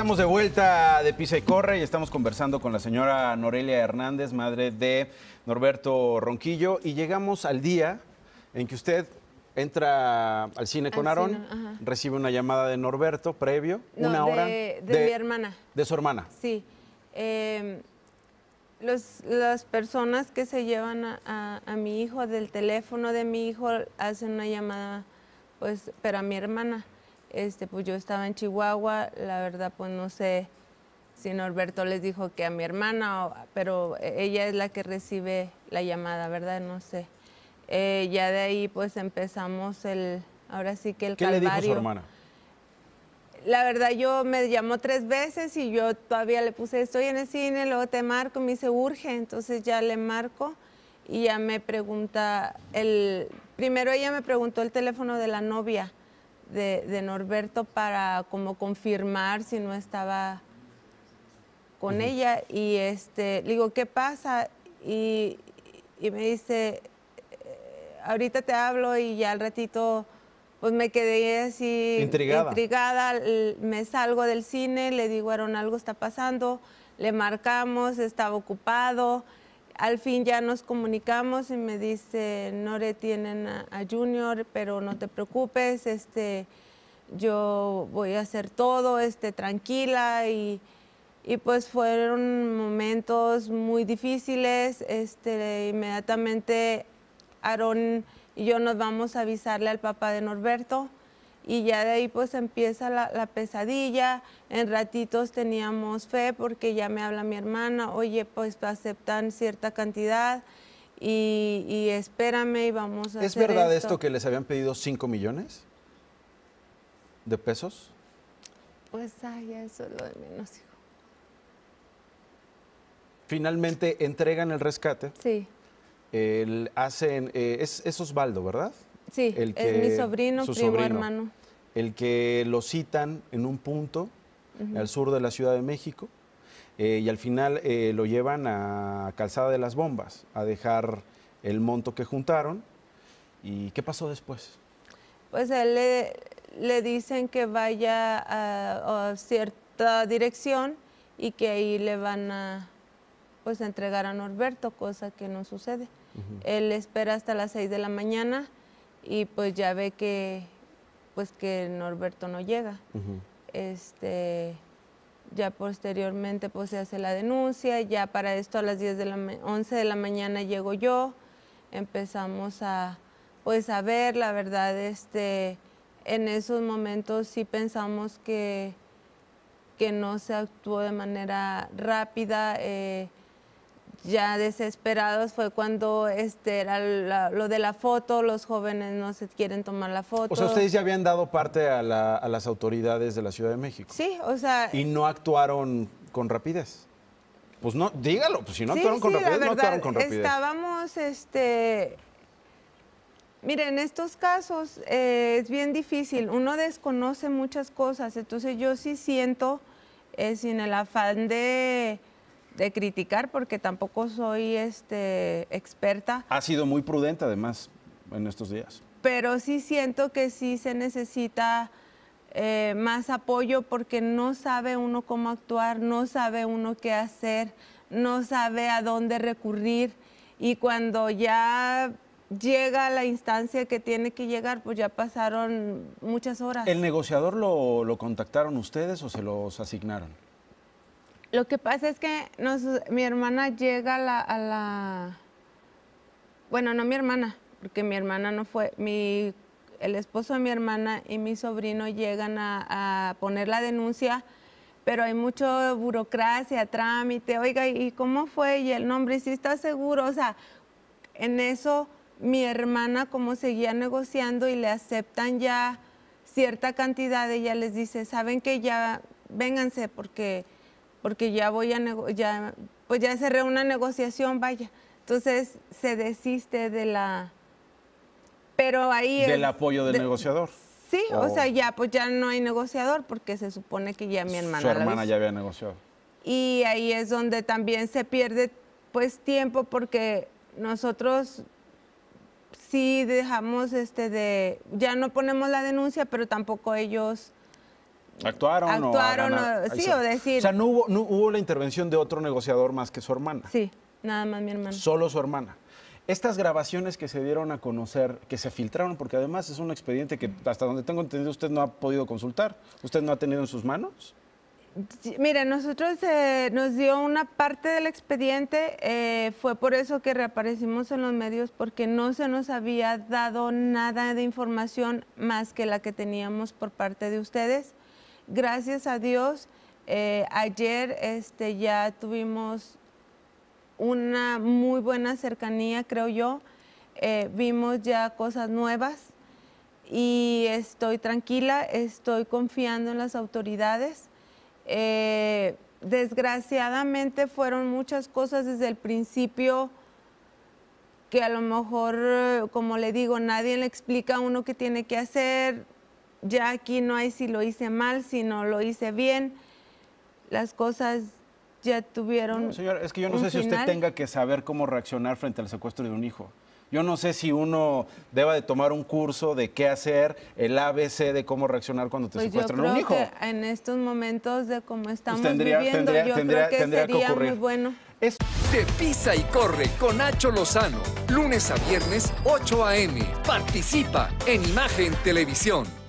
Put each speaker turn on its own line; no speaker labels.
Estamos de vuelta de Pisa y Corre y estamos conversando con la señora Norelia Hernández, madre de Norberto Ronquillo, y llegamos al día en que usted entra al cine con Aarón, recibe una llamada de Norberto previo, una hora. De, mi hermana. De su hermana.
Sí. Em, las personas que se llevan a, a, mi hijo, del teléfono de mi hijo, hacen una llamada, pues, pero a mi hermana. Este, pues yo estaba en Chihuahua, la verdad pues no sé si Norberto les dijo que a mi hermana, pero ella es la que recibe la llamada, ¿verdad? No sé. Eh, ya de ahí pues empezamos el, ahora sí que el ¿Qué calvario. le dijo su hermana? La verdad yo me llamó tres veces y yo todavía le puse estoy en el cine, luego te marco, me dice urge, entonces ya le marco y ya me pregunta el primero ella me preguntó el teléfono de la novia de, Norberto para como confirmar si no estaba con ella y este, le digo, ¿qué pasa? Y, me dice, eh, ahorita te hablo y ya al ratito pues me quedé así intrigada. intrigada. Me salgo del cine, le digo, Aaron, algo está pasando, le marcamos, estaba ocupado, al fin ya nos comunicamos y me dice, no retienen a, Junior, pero no te preocupes, este, yo voy a hacer todo, este, tranquila y, pues fueron momentos muy difíciles. Este, inmediatamente Aarón y yo nos vamos a avisarle al papá de Norberto y ya de ahí pues empieza la, pesadilla, en ratitos teníamos fe porque ya me habla mi hermana, oye pues aceptan cierta cantidad y, espérame y vamos a... ¿Es verdad esto.
que les habían pedido 5 millones de pesos?
Pues ay, eso es lo de menos, hijo.
Finalmente entregan el rescate. Sí. hacen, eh, es, es Osvaldo, ¿verdad?
Sí, el que, es mi sobrino, primo, hermano.
El que lo citan en un punto al sur de la Ciudad de México eh, y al final eh, lo llevan a Calzada de las Bombas a dejar el monto que juntaron. ¿Y qué pasó después?
Pues él le, dicen que vaya a, cierta dirección y que ahí le van a pues entregar a Norberto, cosa que no sucede. Él espera hasta las 6 de la mañana y pues ya ve que pues que Norberto no llega. Este ya posteriormente pues se hace la denuncia, ya para esto a las 10 de la 11 de la mañana llego yo, empezamos a pues a ver, la verdad este en esos momentos sí pensamos que que no se actuó de manera rápida, eh, ya desesperados fue cuando este era lo de la foto, los jóvenes no se quieren tomar la foto. O sea, ustedes ya
habían dado parte a, las autoridades de la Ciudad de México. Sí, o sea. Y no actuaron con rapidez. Pues no, dígalo, pues si no actuaron con rapidez, no actuaron con rapidez.
Estábamos, este. Miren, en estos casos eh, es bien difícil, uno desconoce muchas cosas, entonces yo sí siento, eh, sin el afán de de este, criticar porque tampoco soy este, experta.
Ha sido muy prudente además en estos días.
Pero sí siento que sí se necesita eh, más apoyo porque no sabe uno cómo actuar, no sabe uno qué hacer, no sabe a dónde recurrir y cuando ya llega la instancia que tiene que llegar, pues ya pasaron muchas horas. ¿El
negociador lo contactaron ustedes o se los asignaron?
Lo que pasa es que mi hermana llega a la, Bueno, no mi hermana, porque mi hermana no fue... Mi, el esposo de mi hermana y mi sobrino llegan a, poner la denuncia, pero hay mucho burocracia, trámite, oiga, ¿y cómo fue? Y el nombre, ¿Sí si está seguro? O sea, en eso mi hermana como seguía negociando y le aceptan ya cierta cantidad, ella les dice, saben que ya vénganse porque porque ya voy a ya pues ya cerré una negociación, vaya. Entonces se desiste de la pero ahí del
apoyo del negociador. Sí, o... Oh. sea,
ya pues ya no hay negociador porque se supone que ya mi hermana Su hermana
ya había negociado.
Y ahí es donde también se pierde pues tiempo porque nosotros sí dejamos este de ya no ponemos la denuncia, pero tampoco ellos
Actuaron, o, sí, o decir. O sea, no hubo, la intervención de otro negociador más que su hermana. Sí,
nada más mi hermana.
Solo su hermana. Estas grabaciones que se dieron a conocer, que se filtraron, porque además es un expediente que hasta donde tengo entendido usted no ha podido consultar, usted no ha tenido en sus manos.
Mire, nosotros eh, nos dio una parte del expediente, eh, fue por eso que reaparecimos en los medios, porque no se nos había dado nada de información más que la que teníamos por parte de ustedes. Gracias a Dios, eh, ayer este, ya tuvimos una muy buena cercanía, creo yo. Eh, vimos ya cosas nuevas y estoy tranquila, estoy confiando en las autoridades. Eh, desgraciadamente fueron muchas cosas desde el principio que a lo mejor, como le digo, nadie le explica a uno qué tiene que hacer, ya aquí no hay si lo hice mal, si no lo hice bien. Las cosas ya tuvieron. señor, es que yo no sé si usted tenga
que saber cómo reaccionar frente al secuestro de un hijo. Yo no sé si uno deba de tomar un curso de qué hacer, el ABC de cómo reaccionar cuando te pues secuestran un hijo.
en estos momentos de cómo estamos viviendo, yo tendría, creo que sería muy
bueno. Te pisa y corre con Nacho Lozano, lunes a viernes 8 a.m. Participa en Imagen Televisión.